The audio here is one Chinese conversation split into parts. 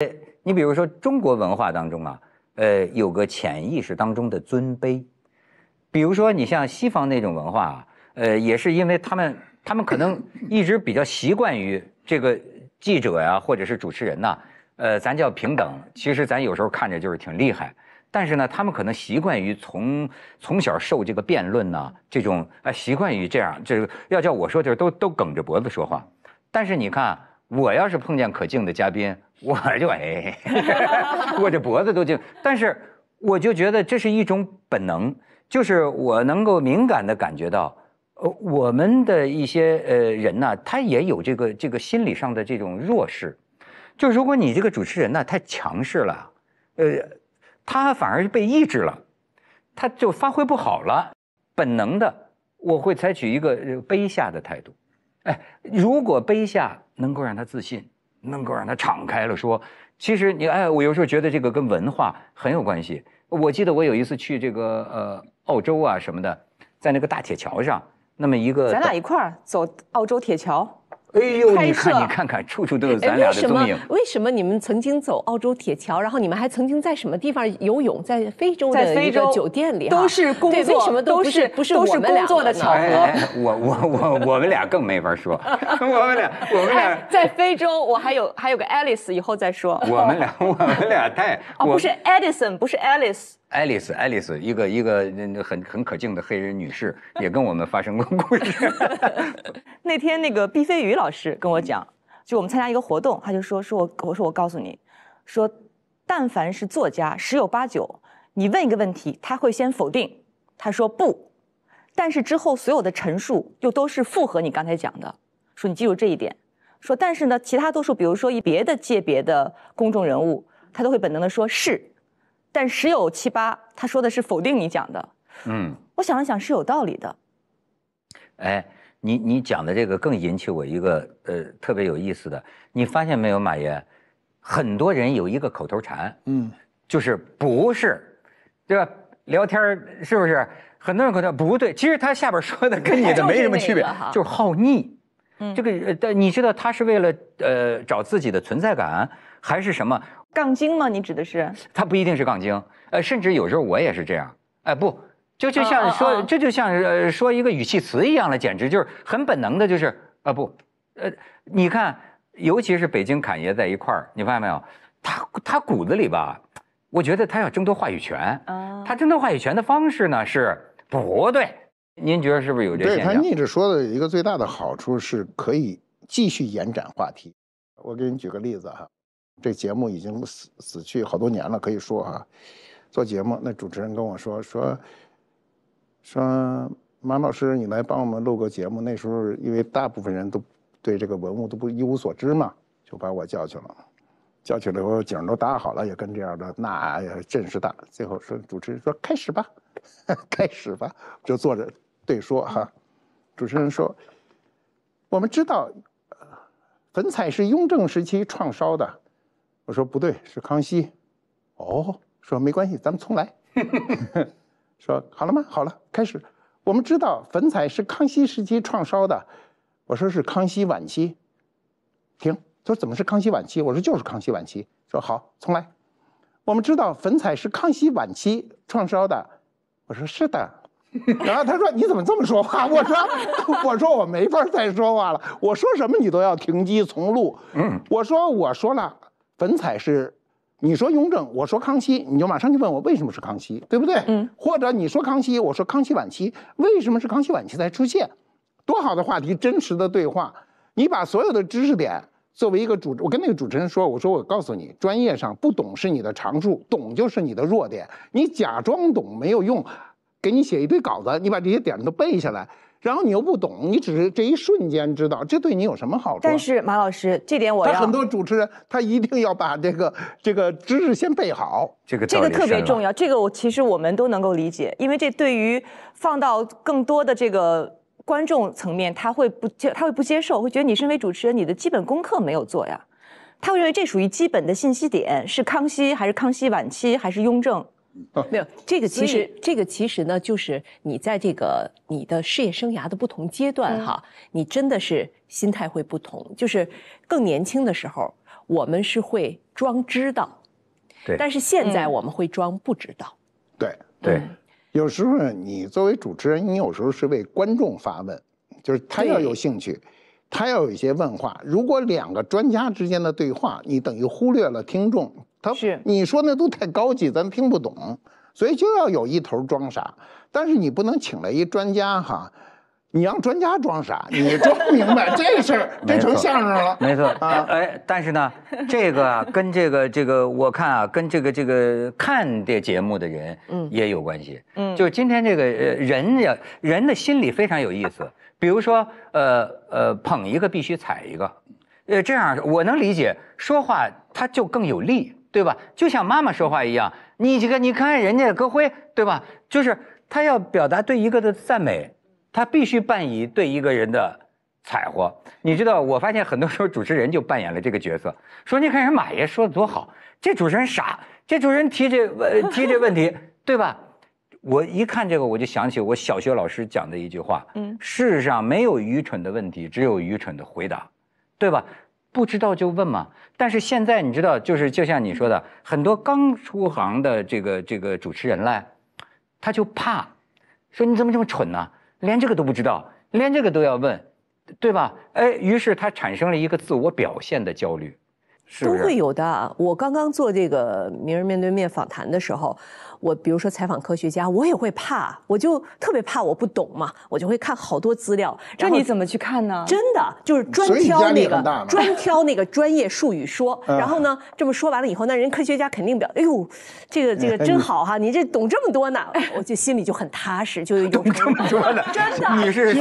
哎，你比如说中国文化当中啊，呃，有个潜意识当中的尊卑，比如说你像西方那种文化啊，呃，也是因为他们他们可能一直比较习惯于这个记者呀，或者是主持人呐，呃，咱叫平等。其实咱有时候看着就是挺厉害，但是呢，他们可能习惯于从从小受这个辩论呢这种啊，习惯于这样，就是要叫我说，就是都都梗着脖子说话。但是你看。我要是碰见可敬的嘉宾，我就哎，我 这脖子都敬。但是我就觉得这是一种本能，就是我能够敏感地感觉到，呃，我们的一些呃人呢，他也有这个这个心理上的这种弱势。就如果你这个主持人呢太强势了，呃，他反而被抑制了，他就发挥不好了。本能的，我会采取一个卑下的态度。哎，如果碑下能够让他自信，能够让他敞开了说，其实你哎，我有时候觉得这个跟文化很有关系。我记得我有一次去这个呃澳洲啊什么的，在那个大铁桥上，那么一个咱俩一块儿走澳洲铁桥。哎呦，你看你看看，处处都有咱俩的身影。为什么？为什么你们曾经走澳洲铁桥，然后你们还曾经在什么地方游泳？在非洲的非洲酒店里，都是工作，都是不是都是工作的巧合？我我我，我们俩更没法说。我们俩，我们俩在非洲，我还有还有个 Alice，以后再说。我们俩，我们俩太哦，不是 Edison，不是 Alice。爱丽丝，爱丽丝，一个一个那那很很可敬的黑人女士，也跟我们发生过故事。那天那个毕飞宇老师跟我讲，就我们参加一个活动，他就说说，我我说我告诉你，说但凡是作家，十有八九，你问一个问题，他会先否定，他说不，但是之后所有的陈述又都是符合你刚才讲的，说你记住这一点，说但是呢，其他多数，比如说以别的界别的公众人物，他都会本能的说是。但十有七八，他说的是否定你讲的。嗯，我想了想，是有道理的。哎，你你讲的这个更引起我一个呃特别有意思的，你发现没有，马爷，很多人有一个口头禅，嗯，就是不是，对吧？聊天是不是？很多人口头不对，其实他下边说的跟你的没什么区别，就是好逆。嗯，这个但你知道他是为了呃找自己的存在感还是什么？杠精吗？你指的是他不一定是杠精，呃，甚至有时候我也是这样，哎，不，就就像说，这就像呃说一个语气词一样了，简直就是很本能的，就是啊不，呃，你看，尤其是北京侃爷在一块儿，你发现没有？他他骨子里吧，我觉得他要争夺话语权，他争夺话语权的方式呢是不对，您觉得是不是有这现象？对他逆着说的一个最大的好处是可以继续延展话题。我给你举个例子哈。这节目已经死死去好多年了，可以说啊，做节目那主持人跟我说说，说马老师你来帮我们录个节目。那时候因为大部分人都对这个文物都不一无所知嘛，就把我叫去了。叫去了以后，景都搭好了，也跟这样的，那阵势大。最后说主持人说开始吧，开始吧，就坐着对说哈。主持人说，我们知道粉彩是雍正时期创烧的。我说不对，是康熙，哦，说没关系，咱们重来，说好了吗？好了，开始。我们知道粉彩是康熙时期创烧的，我说是康熙晚期，停。说怎么是康熙晚期？我说就是康熙晚期。说好，重来。我们知道粉彩是康熙晚期创烧的，我说是的。然后他说你怎么这么说话？我说 我说我没法再说话了，我说什么你都要停机重录。嗯，我说我说了。粉彩是，你说雍正，我说康熙，你就马上就问我为什么是康熙，对不对？嗯，或者你说康熙，我说康熙晚期，为什么是康熙晚期才出现？多好的话题，真实的对话。你把所有的知识点作为一个主，我跟那个主持人说，我说我告诉你，专业上不懂是你的长处，懂就是你的弱点。你假装懂没有用，给你写一堆稿子，你把这些点都背下来。然后你又不懂，你只是这一瞬间知道，这对你有什么好处？但是马老师，这点我要。很多主持人，他一定要把这个这个知识先备好。这个这个特别重要，这个我其实我们都能够理解，因为这对于放到更多的这个观众层面，他会不接，他会不接受，会觉得你身为主持人，你的基本功课没有做呀。他会认为这属于基本的信息点，是康熙还是康熙晚期还是雍正？没有这个，其实这个其实呢，就是你在这个你的事业生涯的不同阶段，哈，你真的是心态会不同。就是更年轻的时候，我们是会装知道，对，但是现在我们会装不知道，对对。有时候你作为主持人，你有时候是为观众发问，就是他要有兴趣，他要有一些问话。如果两个专家之间的对话，你等于忽略了听众。他，你说那都太高级，咱听不懂，所以就要有一头装傻。但是你不能请来一专家哈，你让专家装傻，你装不明白这事儿，变成相声了。没错啊，哎，但是呢，这个跟这个这个我看啊，跟这个这个看这节目的人，嗯，也有关系。嗯，就是今天这个呃，人呀，人的心理非常有意思。比如说，呃呃，捧一个必须踩一个，呃，这样我能理解说话它就更有力。对吧？就像妈妈说话一样，你这个，你看人家歌辉，对吧？就是他要表达对一个的赞美，他必须扮演对一个人的采和。你知道，我发现很多时候主持人就扮演了这个角色，说你看人马爷说的多好，这主持人傻，这主持人提这问，提这问题，对吧？我一看这个，我就想起我小学老师讲的一句话，嗯，世上没有愚蠢的问题，只有愚蠢的回答，对吧？不知道就问嘛，但是现在你知道，就是就像你说的，很多刚出行的这个这个主持人嘞，他就怕，说你怎么这么蠢呢？连这个都不知道，连这个都要问，对吧？哎，于是他产生了一个自我表现的焦虑，是都会有的。我刚刚做这个名人面对面访谈的时候。我比如说采访科学家，我也会怕，我就特别怕我不懂嘛，我就会看好多资料。这你怎么去看呢？真的就是专挑那个，专挑那个专业术语说。然后呢，这么说完了以后，那人科学家肯定表，哎呦，这个这个真好哈，你这懂这么多呢，我就心里就很踏实，就有这么多呢。真的，你是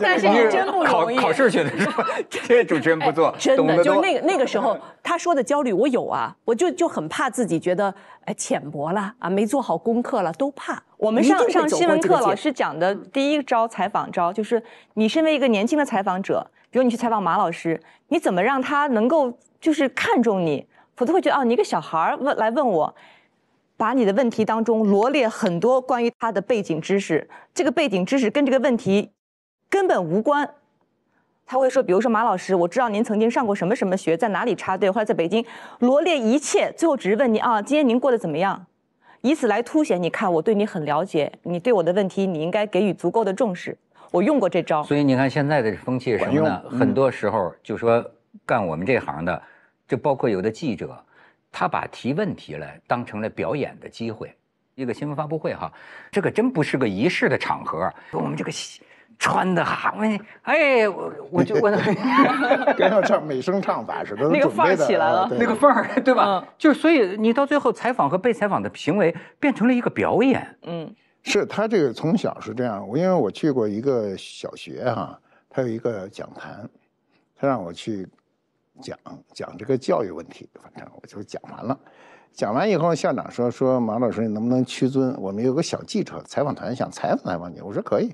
但是你真不容易，考试去的，是吧？这主持人不做，真的就那那个时候他说的焦虑，我有啊，我就就很怕自己觉得。哎，浅薄了啊，没做好功课了，都怕。我们上上新闻课，老师讲的第一招采访招，就是你身为一个年轻的采访者，比如你去采访马老师，你怎么让他能够就是看重你？否则会觉得哦，你一个小孩儿问来问我，把你的问题当中罗列很多关于他的背景知识，这个背景知识跟这个问题根本无关。他会说，比如说马老师，我知道您曾经上过什么什么学，在哪里插队，或者在北京，罗列一切，最后只是问你啊，今天您过得怎么样？以此来凸显，你看我对你很了解，你对我的问题你应该给予足够的重视。我用过这招。所以你看现在的风气是什么呢？很多时候就说干我们这行的，就包括有的记者，他把提问题来当成了表演的机会。一个新闻发布会哈，这个真不是个仪式的场合。我们这个。穿的好，我哎，我我就我，跟像唱美声唱法似的，那个范儿起来了，那个范儿对吧？就是所以你到最后采访和被采访的行为变成了一个表演。嗯，是他这个从小是这样，因为我去过一个小学哈，他有一个讲坛，他让我去讲讲这个教育问题，反正我就讲完了。讲完以后，校长说说马老师，你能不能屈尊，我们有个小记者采访团想采访采访你，我说可以。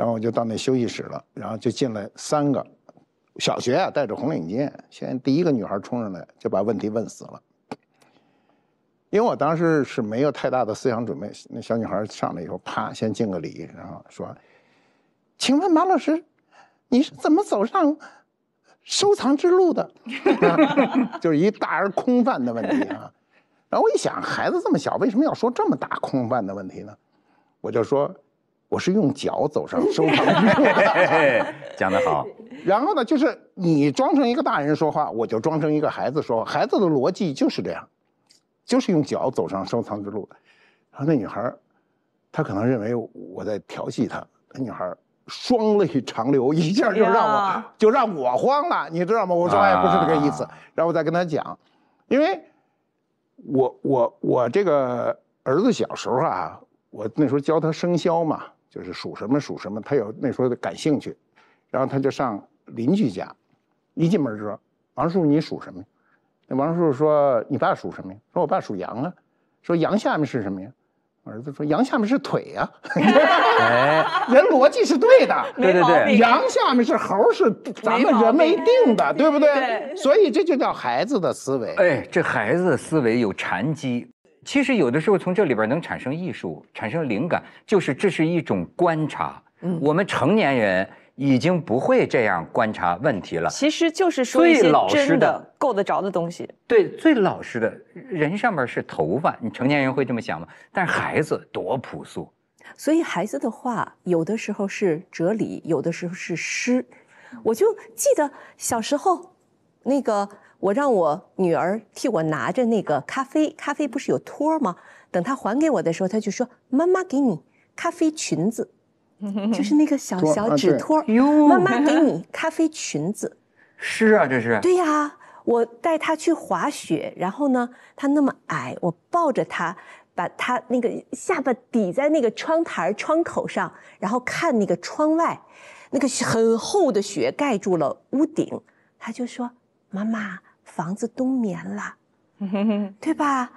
然后我就到那休息室了，然后就进来三个小学啊，戴着红领巾。先第一个女孩冲上来，就把问题问死了。因为我当时是没有太大的思想准备，那小女孩上来以后，啪，先敬个礼，然后说：“请问马老师，你是怎么走上收藏之路的？” 就是一大而空泛的问题啊。然后我一想，孩子这么小，为什么要说这么大空泛的问题呢？我就说。我是用脚走上 收藏之路，讲得好。然后呢，就是你装成一个大人说话，我就装成一个孩子说话。孩子的逻辑就是这样，就是用脚走上收藏之路。然后那女孩，她可能认为我在调戏她。那女孩双泪长流，一下就让我就让我慌了，你知道吗？我说哎，不是这个意思。然后我再跟她讲，因为我我我这个儿子小时候啊，我那时候教他生肖嘛。就是属什么属什么，他有那时候的感兴趣，然后他就上邻居家，一进门就说：“王叔叔，你属什么？”那王叔叔说：“你爸属什么呀？”说：“我爸属羊啊。”说：“羊下面是什么呀？”儿子说：“羊下面是腿啊。”人逻辑是对的。对对对，羊下面是猴，是咱们人没定的，对不对？所以这就叫孩子的思维。哎，这孩子的思维有禅机。”其实有的时候从这里边能产生艺术，产生灵感，就是这是一种观察。嗯，我们成年人已经不会这样观察问题了。其实就是说一些真的够得着的东西。对，最老实的人上面是头发，你成年人会这么想吗？但是孩子多朴素，所以孩子的话，有的时候是哲理，有的时候是诗。我就记得小时候那个。我让我女儿替我拿着那个咖啡，咖啡不是有托儿吗？等她还给我的时候，她就说：“妈妈给你咖啡裙子，就是那个小小纸托儿。”妈妈给你咖啡裙子。是啊，这是。对呀，我带她去滑雪，然后呢，她那么矮，我抱着她，把她那个下巴抵在那个窗台窗口上，然后看那个窗外，那个很厚的雪盖住了屋顶，她就说：“妈妈。”房子冬眠了，对吧？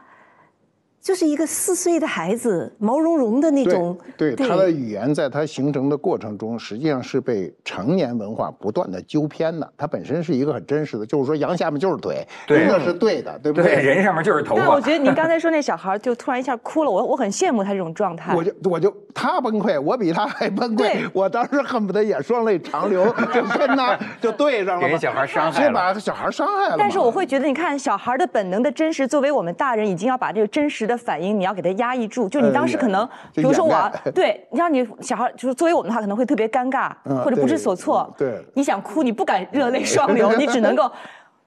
就是一个四岁的孩子，毛茸茸的那种。对他的语言，在他形成的过程中，实际上是被成年文化不断的纠偏的。他本身是一个很真实的，就是说，羊下面就是腿，这那是对的，对不对？对，人上面就是头。但我觉得，你刚才说那小孩就突然一下哭了，我我很羡慕他这种状态。我就我就他崩溃，我比他还崩溃。对，我当时恨不得也双泪长流，就跟他就对上了，把小孩伤害了，把小孩伤害了。但是我会觉得，你看小孩的本能的真实，作为我们大人，已经要把这个真实的。反应你要给他压抑住，就你当时可能，比如说我，对，你让你小孩就是作为我们的话，可能会特别尴尬或者不知所措。对，你想哭，你不敢热泪双流，你只能够，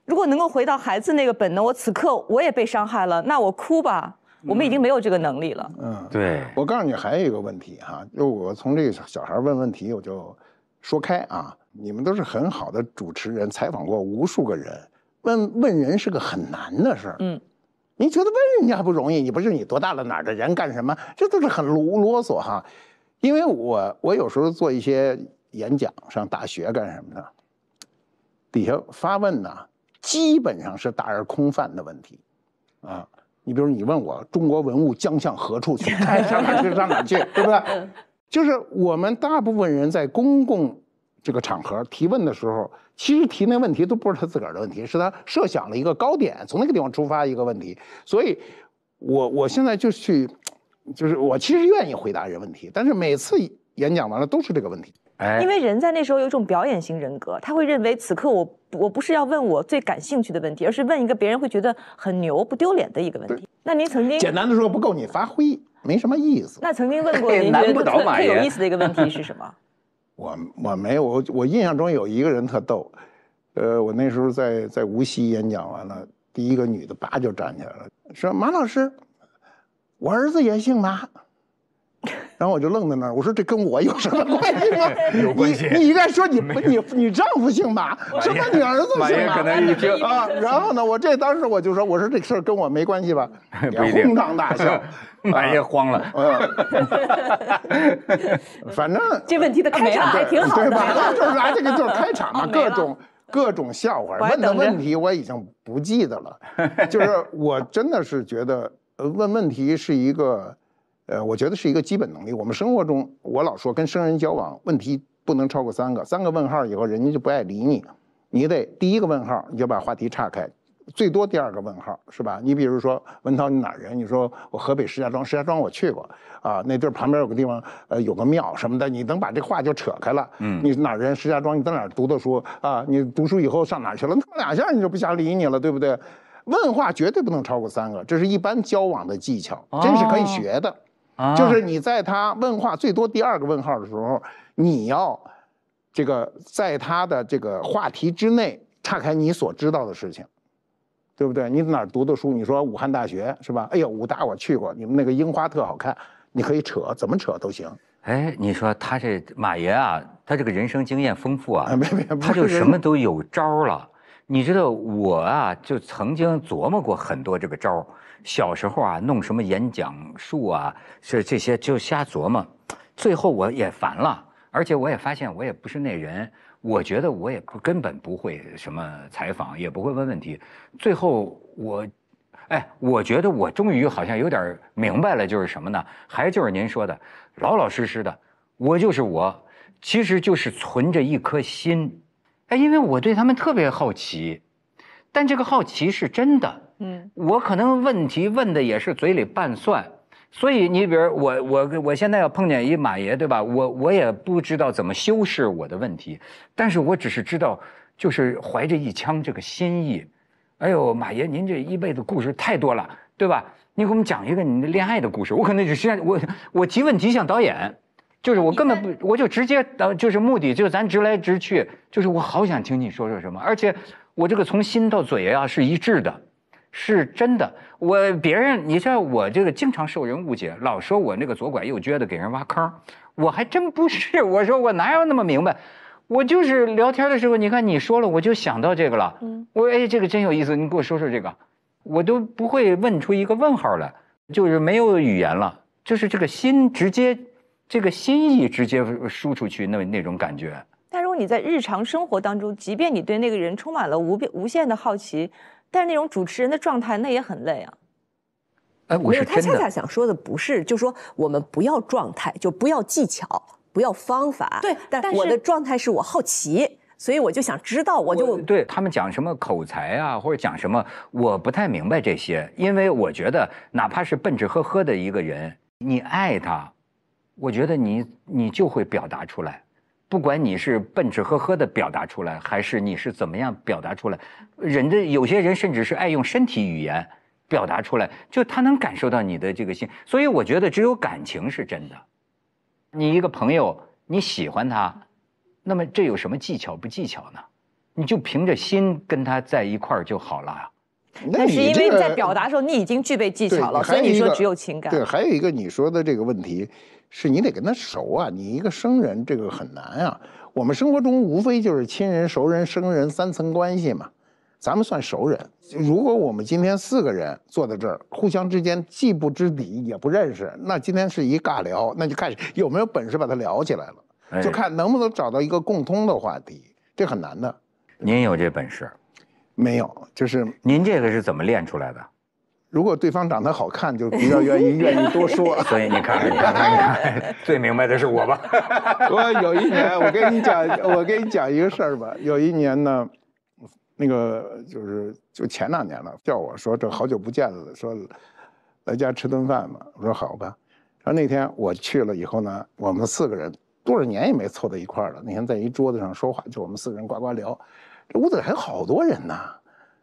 如果能够回到孩子那个本能，我此刻我也被伤害了，那我哭吧。我们已经没有这个能力了。嗯，对。我告诉你还有一个问题哈，就我从这个小孩问问题，我就说开啊，你们都是很好的主持人，采访过无数个人，问问人是个很难的事儿。嗯。你觉得问人家还不容易？你不是你多大了？哪儿的人？干什么？这都是很啰啰嗦哈。因为我我有时候做一些演讲，上大学干什么的，底下发问呢，基本上是大而空泛的问题，啊，你比如你问我中国文物将向何处去？该 上哪去上哪去，对不对？就是我们大部分人在公共。这个场合提问的时候，其实提那问题都不是他自个儿的问题，是他设想了一个高点，从那个地方出发一个问题。所以，我我现在就去，就是我其实愿意回答人问题，但是每次演讲完了都是这个问题。哎，因为人在那时候有一种表演型人格，他会认为此刻我我不是要问我最感兴趣的问题，而是问一个别人会觉得很牛不丢脸的一个问题。那您曾经简单的说不够你发挥，没什么意思。那曾经问 过您觉得特有意思的一个问题是什么？我我没有，我我印象中有一个人特逗，呃，我那时候在在无锡演讲完了，第一个女的叭就站起来了，说马老师，我儿子也姓马，然后我就愣在那儿，我说这跟我有什么关系吗？有关系。你你该说你 你你丈夫姓马，什么你儿子姓马。可能一听 啊，然后呢，我这当时我就说，我说这事儿跟我没关系吧，也哄堂大笑。哎呀，慌了！反正这问题的开场还挺好的，就是拿这个做开场嘛，各种各种笑话。问的问题我已经不记得了，就是我真的是觉得，问问题是一个，呃，我觉得是一个基本能力。我们生活中，我老说跟生人交往，问题不能超过三个，三个问号以后人家就不爱理你，你得第一个问号你就把话题岔开。最多第二个问号是吧？你比如说文涛，你哪儿人？你说我河北石家庄，石家庄我去过，啊，那地儿旁边有个地方，呃，有个庙什么的。你能把这话就扯开了，嗯，你哪儿人？石家庄你在哪儿读的书？啊，你读书以后上哪儿去了？弄两下你就不想理你了，对不对？问话绝对不能超过三个，这是一般交往的技巧，真是可以学的。就是你在他问话最多第二个问号的时候，你要这个在他的这个话题之内岔开你所知道的事情。对不对？你哪儿读的书？你说武汉大学是吧？哎呦，武大我去过，你们那个樱花特好看。你可以扯，怎么扯都行。哎，你说他这马爷啊，他这个人生经验丰富啊，没没他就什么都有招了。你知道我啊，就曾经琢磨过很多这个招。小时候啊，弄什么演讲术啊，这这些就瞎琢磨。最后我也烦了，而且我也发现我也不是那人。我觉得我也不根本不会什么采访，也不会问问题。最后我，哎，我觉得我终于好像有点明白了，就是什么呢？还就是您说的，老老实实的，我就是我，其实就是存着一颗心。哎，因为我对他们特别好奇，但这个好奇是真的。嗯，我可能问题问的也是嘴里拌蒜。所以你比如我我我现在要碰见一马爷对吧我我也不知道怎么修饰我的问题，但是我只是知道就是怀着一腔这个心意，哎呦马爷您这一辈子故事太多了对吧你给我们讲一个你的恋爱的故事我可能就是我我提问题像导演，就是我根本不我就直接呃，就是目的就是咱直来直去就是我好想听你说说什么而且我这个从心到嘴啊是一致的。是真的，我别人，你像我这个经常受人误解，老说我那个左拐右撅的给人挖坑，我还真不是。我说我哪有那么明白，我就是聊天的时候，你看你说了，我就想到这个了。嗯，我哎，这个真有意思，你给我说说这个，我都不会问出一个问号来，就是没有语言了，就是这个心直接，这个心意直接输出去那那种感觉。但如果你在日常生活当中，即便你对那个人充满了无边无限的好奇。但是那种主持人的状态，那也很累啊。哎，我是他恰恰想说的不是，就说我们不要状态，就不要技巧，不要方法。对，但我的状态是我好奇，所以我就想知道，我就对他们讲什么口才啊，或者讲什么，我不太明白这些，因为我觉得哪怕是笨吃呵呵的一个人，你爱他，我觉得你你就会表达出来。不管你是笨吃呵呵的表达出来，还是你是怎么样表达出来，人的有些人甚至是爱用身体语言表达出来，就他能感受到你的这个心。所以我觉得只有感情是真的。你一个朋友，你喜欢他，那么这有什么技巧不技巧呢？你就凭着心跟他在一块儿就好了。那是因为在表达的时候，你已经具备技巧了，所以你说只有情感。对，还有一个你说的这个问题，是你得跟他熟啊，你一个生人，这个很难啊。我们生活中无非就是亲人、熟人、生人三层关系嘛。咱们算熟人。如果我们今天四个人坐在这儿，互相之间既不知底也不认识，那今天是一尬聊，那就看有没有本事把它聊起来了，就看能不能找到一个共通的话题，这很难的。您有这本事。没有，就是您这个是怎么练出来的？如果对方长得好看，就比较愿意愿意多说。所以你看，你看，你看，最明白的是我吧？我有一年，我跟你讲，我跟你讲一个事儿吧。有一年呢，那个就是就前两年了，叫我说这好久不见了，说来家吃顿饭嘛。我说好吧。然后那天我去了以后呢，我们四个人多少年也没凑到一块儿了。那天在一桌子上说话，就我们四个人呱呱聊。这屋子里还有好多人呢，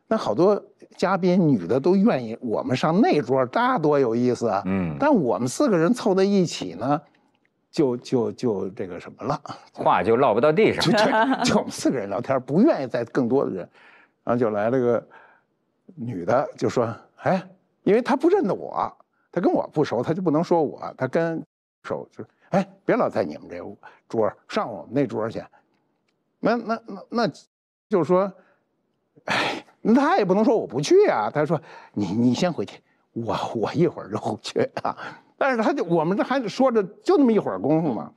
那好多嘉宾女的都愿意我们上那桌，那多有意思啊！嗯，但我们四个人凑在一起呢，就就就这个什么了，话就落不到地上。就就我们四个人聊天，不愿意再更多的人，然后就来了个女的，就说：“哎，因为她不认得我，她跟我不熟，她就不能说我，她跟熟就哎，别老在你们这屋桌，上我们那桌去。那那那那。”就说，哎，那他也不能说我不去啊。他说：“你你先回去，我我一会儿就回去啊。”但是他就我们这还说着就那么一会儿功夫嘛。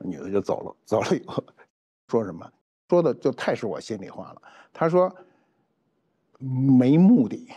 女的就走了，走了以后说什么？说的就太是我心里话了。他说：“没目的，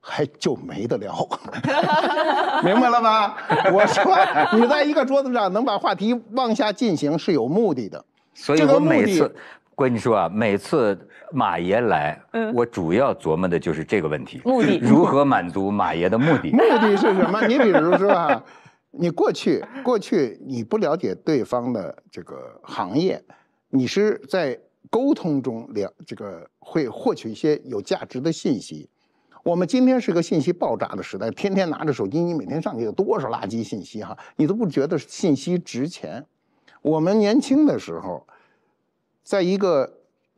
还就没得聊。”明白了吗？我说你在一个桌子上能把话题往下进行是有目的的，这个目的。我跟你说啊，每次马爷来，我主要琢磨的就是这个问题：目的 如何满足马爷的目的？目的是什么？你比如说啊，你过去过去你不了解对方的这个行业，你是在沟通中了这个会获取一些有价值的信息。我们今天是个信息爆炸的时代，天天拿着手机，你每天上去有多少垃圾信息哈？你都不觉得信息值钱？我们年轻的时候。在一个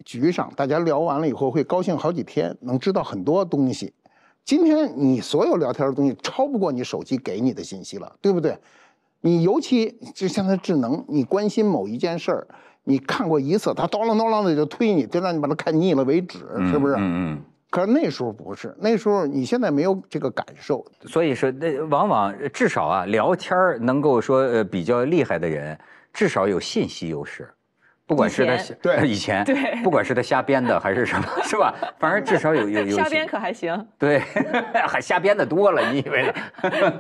局上，大家聊完了以后会高兴好几天，能知道很多东西。今天你所有聊天的东西，超不过你手机给你的信息了，对不对？你尤其就像它智能，你关心某一件事儿，你看过一次，它叨啷叨啷的就推你，就让你把它看腻了为止，是不是？嗯嗯。可是那时候不是，那时候你现在没有这个感受。所以说，那往往至少啊，聊天能够说呃比较厉害的人，至少有信息优势。不管是他对以前对，不管是他瞎编的还是什么，是吧？反正至少有有 有瞎编可还行，对，还瞎编的多了。你，以为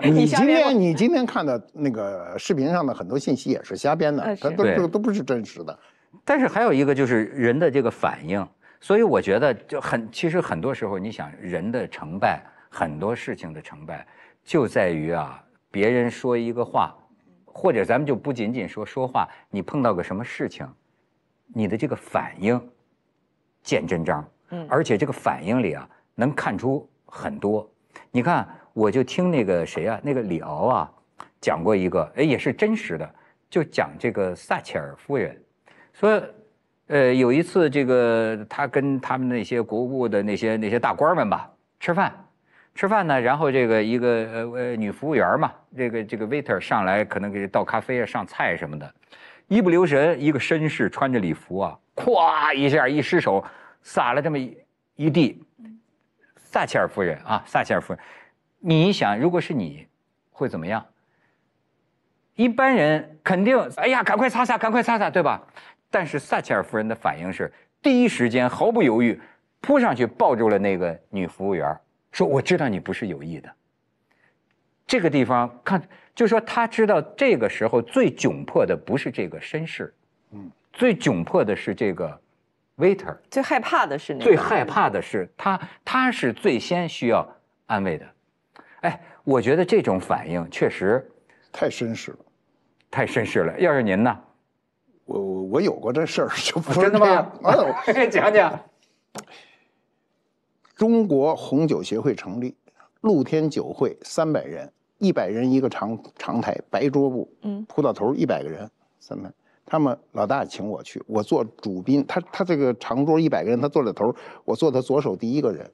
你今天你今天看的那个视频上的很多信息也是瞎编的，它都这都不是真实的。但是还有一个就是人的这个反应，所以我觉得就很其实很多时候，你想人的成败，很多事情的成败，就在于啊，别人说一个话，或者咱们就不仅仅说说话，你碰到个什么事情。你的这个反应见真章，嗯，而且这个反应里啊，能看出很多。你看，我就听那个谁啊，那个李敖啊，讲过一个，哎，也是真实的，就讲这个撒切尔夫人，说，呃，有一次这个他跟他们那些国务的那些那些大官们吧吃饭，吃饭呢，然后这个一个呃呃女服务员嘛，这个这个 waiter 上来可能给倒咖啡啊、上菜什么的。一不留神，一个绅士穿着礼服啊，咵一下一失手，撒了这么一地。撒切尔夫人啊，撒切尔夫人，你想，如果是你，会怎么样？一般人肯定，哎呀，赶快擦擦，赶快擦擦，对吧？但是撒切尔夫人的反应是，第一时间毫不犹豫，扑上去抱住了那个女服务员，说：“我知道你不是有意的。”这个地方看。就说他知道这个时候最窘迫的不是这个绅士，嗯，最窘迫的是这个 waiter，最害怕的是最害怕的是他，他是最先需要安慰的，哎，我觉得这种反应确实太绅士了，太绅士了。要是您呢？我我有过这事儿，真的吗？啊，讲讲。中国红酒协会成立，露天酒会三百人。一百人一个长长台，白桌布，嗯，铺到头一百个人，三排。他们老大请我去，我做主宾。他他这个长桌一百个人，他坐了头我坐他左手第一个人。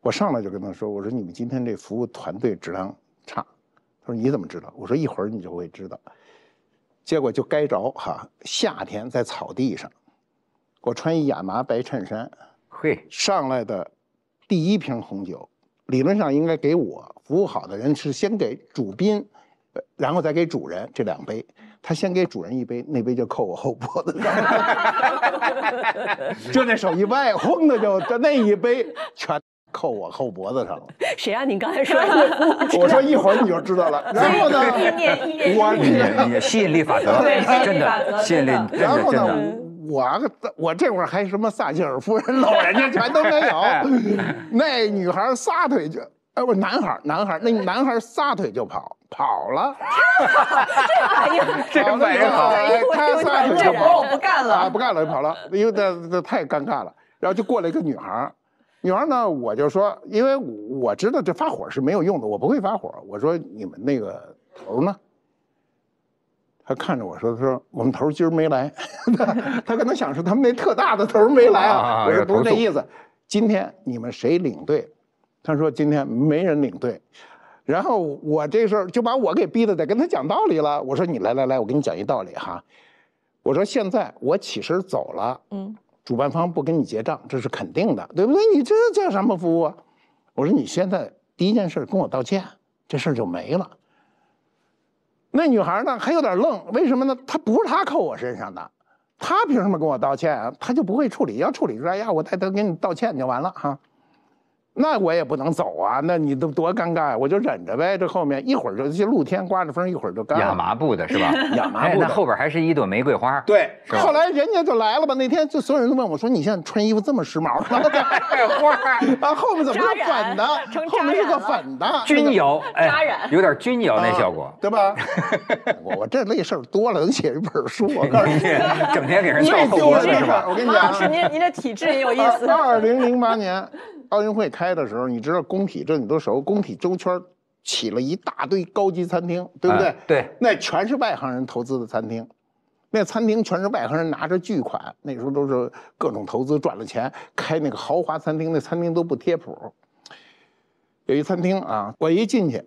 我上来就跟他说：“我说你们今天这服务团队质量差。”他说：“你怎么知道？”我说：“一会儿你就会知道。”结果就该着哈，夏天在草地上，我穿一亚麻白衬衫，嘿，上来的第一瓶红酒。理论上应该给我服务好的人是先给主宾，然后再给主人这两杯，他先给主人一杯，那杯就扣我后脖子上，就那手一歪，轰的就那一杯全扣我后脖子上了。谁让你刚才 说的？我说一会儿你就知道了。然后呢？我你你吸引力法则，真的吸引力，真的真的。我我这会儿还什么撒切尔夫人老人家全都没有，那女孩撒腿就，哎不男孩男孩那男孩撒腿就跑跑了，这反应这反应，他撒腿就跑，不干了啊不干了就跑了，因为这这太尴尬了。然后就过来一个女孩，女孩呢我就说，因为我知道这发火是没有用的，我不会发火。我说你们那个头呢？他看着我说：“他说我们头今儿没来，他可能想说他们那特大的头没来啊，不是不是这意思。今天你们谁领队？他说今天没人领队。然后我这事儿就把我给逼得得跟他讲道理了。我说你来来来，我给你讲一道理哈。我说现在我起身走了，嗯，主办方不跟你结账，这是肯定的，对不对？你这叫什么服务？啊？”我说你现在第一件事跟我道歉，这事儿就没了。”那女孩呢还有点愣，为什么呢？她不是她扣我身上的，她凭什么跟我道歉啊？她就不会处理，要处理说呀，我代她给你道歉就完了哈。那我也不能走啊，那你都多尴尬呀！我就忍着呗。这后面一会儿就就露天刮着风，一会儿就干。了。亚麻布的是吧？亚麻布。那后边还是一朵玫瑰花。对。后来人家就来了吧？那天就所有人都问我说：“你现在穿衣服这么时髦？”啊，花 啊，后面怎么是粉的？后面是个粉的。均油，扎染。有点均油那效果，对吧？我我这类事儿多了，能写一本书。我告诉你整天给人跳后脖子。我跟你讲，您您这体质也有意思。二零零八年。奥运会开的时候，你知道工体这你都熟，工体周圈起了一大堆高级餐厅，对不对？对，那全是外行人投资的餐厅，那餐厅全是外行人拿着巨款，那时候都是各种投资赚了钱开那个豪华餐厅，那餐厅都不贴谱。有一餐厅啊，我一进去，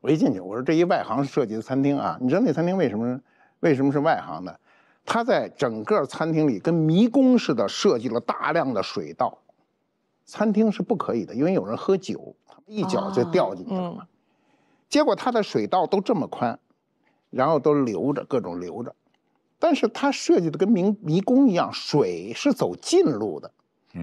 我一进去，我说这一外行设计的餐厅啊，你知道那餐厅为什么为什么是外行的？他在整个餐厅里跟迷宫似的设计了大量的水道。餐厅是不可以的，因为有人喝酒，一脚就掉进去了。嘛。结果它的水道都这么宽，然后都流着各种流着，但是它设计的跟迷迷宫一样，水是走近路的，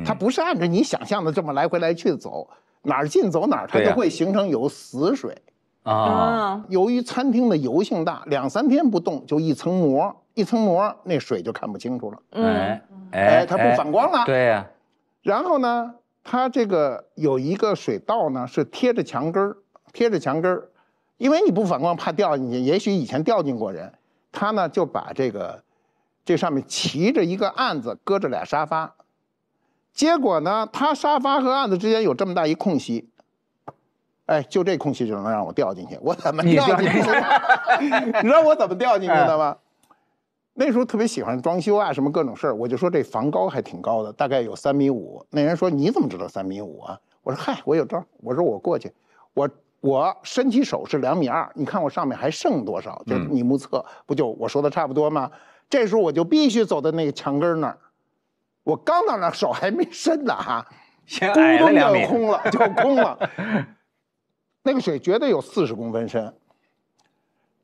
它不是按照你想象的这么来回来去走，哪儿近走哪儿，它就会形成有死水。啊，由于餐厅的油性大，两三天不动就一层膜，一层膜那水就看不清楚了。嗯，哎，它不反光了。对呀，然后呢？他这个有一个水道呢，是贴着墙根儿，贴着墙根儿，因为你不反光怕掉进去，也许以前掉进过人。他呢就把这个这上面骑着一个案子，搁着俩沙发，结果呢，他沙发和案子之间有这么大一空隙，哎，就这空隙就能让我掉进去，我怎么掉进去？你知道我怎么掉进去的吗？那时候特别喜欢装修啊，什么各种事儿。我就说这房高还挺高的，大概有三米五。那人说你怎么知道三米五啊？我说嗨，我有招。我说我过去，我我伸起手是两米二，你看我上面还剩多少？就你目测不就我说的差不多吗？这时候我就必须走到那个墙根儿那儿，我刚到那儿手还没伸呢哈，先矮了两米，空了就空了。那个水绝对有四十公分深。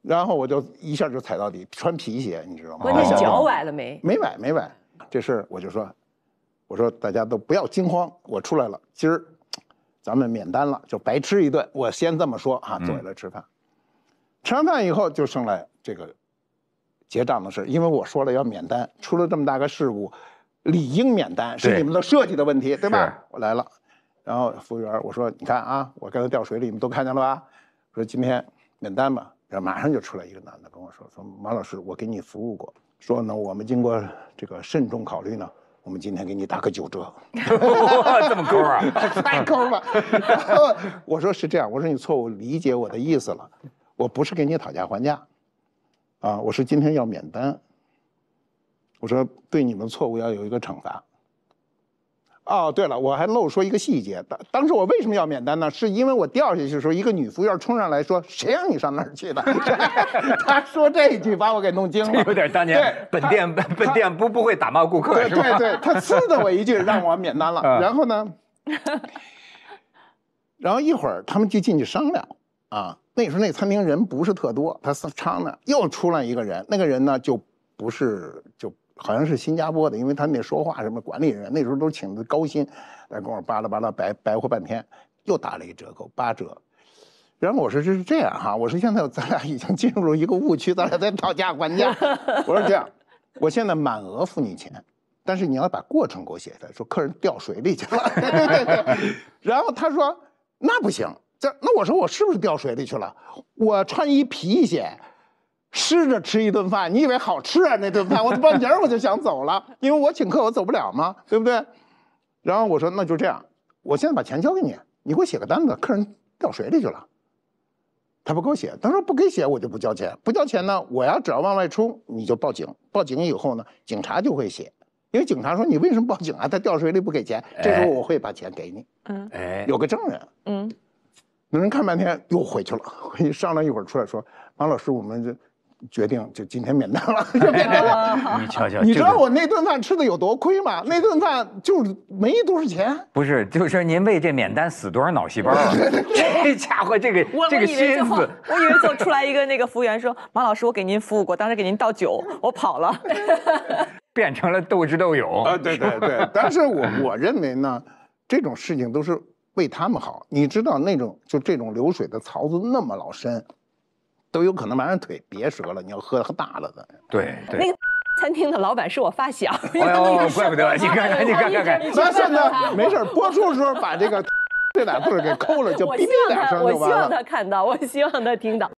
然后我就一下就踩到底，穿皮鞋，你知道吗？关键脚崴了没？没崴，没崴。这事我就说，我说大家都不要惊慌，我出来了，今儿咱们免单了，就白吃一顿。我先这么说啊，坐下来吃饭。吃完饭以后就剩来这个结账的事，因为我说了要免单，出了这么大个事故，理应免单，是你们的设计的问题，对吧？我来了，然后服务员我说你看啊，我刚才掉水里，你们都看见了吧？说今天免单吧。然后马上就出来一个男的跟我说：“说马老师，我给你服务过，说呢我们经过这个慎重考虑呢，我们今天给你打个九折，这么抠啊，太抠了。”我说是这样，我说你错误理解我的意思了，我不是跟你讨价还价，啊，我是今天要免单。我说对你们错误要有一个惩罚。哦，对了，我还漏说一个细节。当当时我为什么要免单呢？是因为我掉下去的时候，一个女服务员冲上来说：“谁让你上那儿去的？” 她说这一句把我给弄惊了。有点当年本店本店不不会打骂顾客。对对，他呲的我一句，让我免单了。然后呢，然后一会儿他们就进去商量。啊，那时候那餐厅人不是特多，他商唱又出来一个人。那个人呢就不是就。好像是新加坡的，因为他那说话什么管理人员那时候都请的高薪，来跟我巴拉巴拉白白活半天，又打了一折扣八折，然后我说这是这样哈，我说现在咱俩已经进入了一个误区，咱俩在讨价还价，我说这样，我现在满额付你钱，但是你要把过程给我写下来，说客人掉水里去了，然后他说那不行，这那我说我是不是掉水里去了？我穿一皮鞋。试着吃一顿饭，你以为好吃啊？那顿饭 我这半截我就想走了，因为我请客，我走不了嘛，对不对？然后我说那就这样，我现在把钱交给你，你给我写个单子。客人掉水里去了，他不给我写，他说不给写我就不交钱，不交钱呢，我要只要往外冲你就报警，报警以后呢，警察就会写，因为警察说你为什么报警啊？他掉水里不给钱，这时候我会把钱给你。嗯，哎，有个证人，嗯，那人看半天又回去了，去商量一会儿出来说，王老师，我们这。决定就今天免单了，就免单了。你瞧瞧，你知道我那顿饭吃的有多亏吗？那顿饭就是没多少钱。不是，就是您为这免单死多少脑细胞啊？这家伙，这个这个心思。我以为做出来一个那个服务员说：“马老师，我给您服务过，当时给您倒酒，我跑了。”变成了斗智斗勇啊！对对对，但是我我认为呢，这种事情都是为他们好。你知道那种就这种流水的槽子那么老深。都有可能把人腿别折了，你要喝大了的。对对，那个 餐厅的老板是我发小。哦，怪不得你看看你看看，看，么现在没事播出的时候把这个 这俩字给抠了，就哔哔两声我希望他看到，我希望他听到。